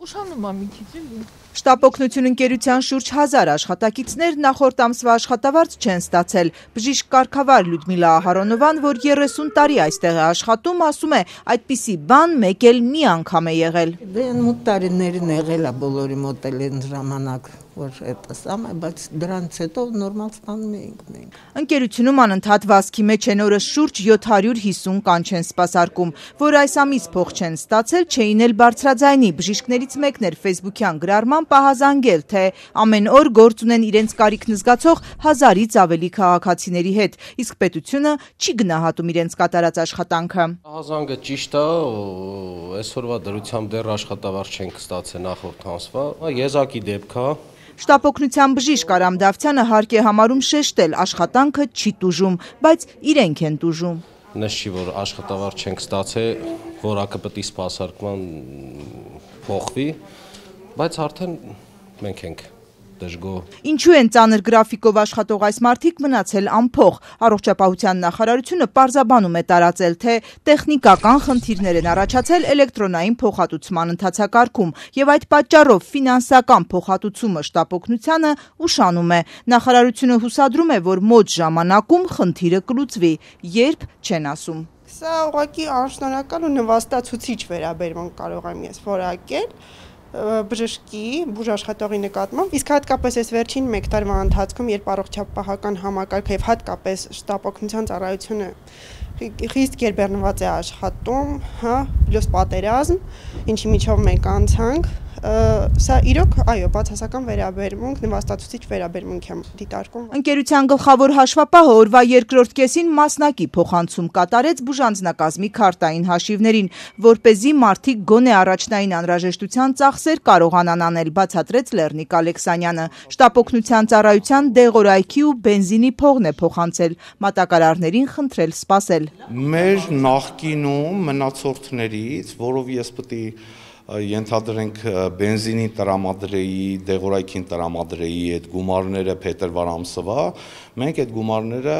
Ուշանում եմ մի քիչ էլի։ Շտապօգնություն ընկերության շուրջ 1000 աշխատակիցներ նախորդ ամսվա աշխատավարձ չեն ստացել։ Բժիշկ Կարքավար Լյուդմիլա Ահարոնովան, որ 30 տարի այստեղ է աշխատում, ասում է, այդպիսի բան մեկ էլ մի անգամ է եղել։ Դե մոտ տարիներին եղել է բոլորի մոտ էլ այն ժամանակ որ այդպես ամեն, բայց դրանից հետո նորմալ ստանում էինք մենք։ Ընկերությունում անընդհատ վազքի մեջ են օրը շուրջ 750 կանչ են սպասարկում, որ այս ամիս փող չեն ստացել, չէին էլ բարձրաձայնի։ Բժիշկներից մեկն էր Facebook-յան գրառման պահազանգել, թե ամեն օր գործ ունեն իրենց կարիքն զգացող 1000-ից ավելի քաղաքացիների հետ, իսկ պետությունը չի գնահատում իրենց կատարած աշխատանքը։ Պահազանգը ճիշտ է, այսօրվա դրությամբ դեռ աշխատավարձ չենք ստացել նախորդ ամսվա։ Եզակի դեպք է, Շտապօգնության բժիշկ Արամ Դավթյանը հարկ է համարում շեշտել աշխատանքը չի տուժում, բայց իրենք են տուժում։ Նես չի, որ աշխատավար չենք ստացել, որակը պտի սպասարկման փոխվի, բայց արդեն մենք ենք Ինչու են ծանր գրաֆիկով աշխատող այս մարդիկ մնացել ամփող։ Առողջապահության նախարարությունը պարզաբանում է տարածել, թե տեխնիկական խնդիրներ են առաջացել էլեկտրոնային փոխհատուցման ընթացակարգում եւ այդ պատճառով ֆինանսական փոխհատուցումը շտապօգնությանը ուշանում է։ Նախարարությունը հուսադրում է, որ մոտ ժամանակում խնդիրը կլուծվի, երբ չեն ասում։ Սա ուղղակի անշնորհական ու նվաստացուցիչ վերաբերմունք կարող եմ ես որակել, որ բժշկի, բուժաշխատողի նկատմամբ, իսկ հատկապես այս վերջին 1 տարվա ընթացքում, երբ առողջապահական համակարգը եւ հատկապես շտապօգնության ծառայությունը խիստ գերբեռնված է աշխատում, հա, պլյուս պատերազմ, ինչի միջով մենք անցանք, Սա իրոք, այո, բացասական վերաբերմունք, նվաստացուցիչ վերաբերմունք եմ դիտարկում։ Ընկերության գլխավոր հաշվապահը օրվա երկրորդ կեսին մասնակի փոխանցում կատարեց բուժանձնակազմի քարտային հաշիվներին, որ เป զի մարտիկ գոնե առաջնային անհրաժեշտության ծախսեր կարողանան անել, բացատրեց Լեռնիկ Ալեքսանյանը։ Շտապօգնության ծառայության դեղորայքի ու բենզինի փողն է փոխանցել, մատակարարներին խնդրել սպասել։ Մեր նախկինում մնացորդներից, որով ես պետք է ենթադրենք բենզինի տրամադրեի, դեղորայքին տրամադրեի այդ գումարները փետրվար ամսվա, մենք այդ գումարները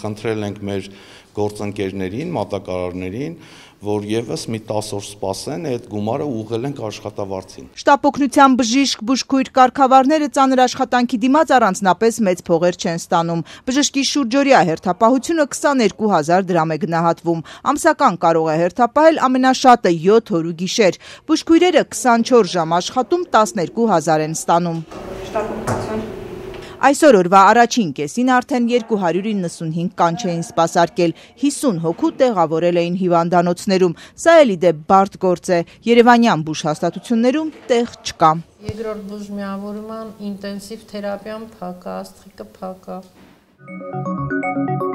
խնդրել ենք մեր գործընկերներին, մատակարարներին, որ եւս մի 10 օր սպասեն, այդ գումարը ուղղել ենք աշխատավարձին։ Շտապօգնության բժիշկ, բուժքույր կարգավարները ծանր աշխատանքի դիմաց առանձնապես մեծ փողեր չեն ստանում։ Բժշկի շուրջօրյա հերթապահությունը 22000 դրամ է գնահատվում։ Ամսական կարող է հերթապահել ամենաշատը 7 օր ու գիշեր։ Բուժքույրերը 24 ժամ աշխատում 12000 են ստանում։ Այսօր օրվա առաջին կեսին արդեն 295 կանչ էին սպասարկել, 50 հոգու տեղավորել էին հիվանդանոցներում։ Սա էլի դե բարդ գործ է։ Երևանյան բուժ հաստատություններում տեղ չկա։ Երկրորդ բուժ միավորման ինտենսիվ թերապիան փակա, աստղիկը փակա։ Thank you.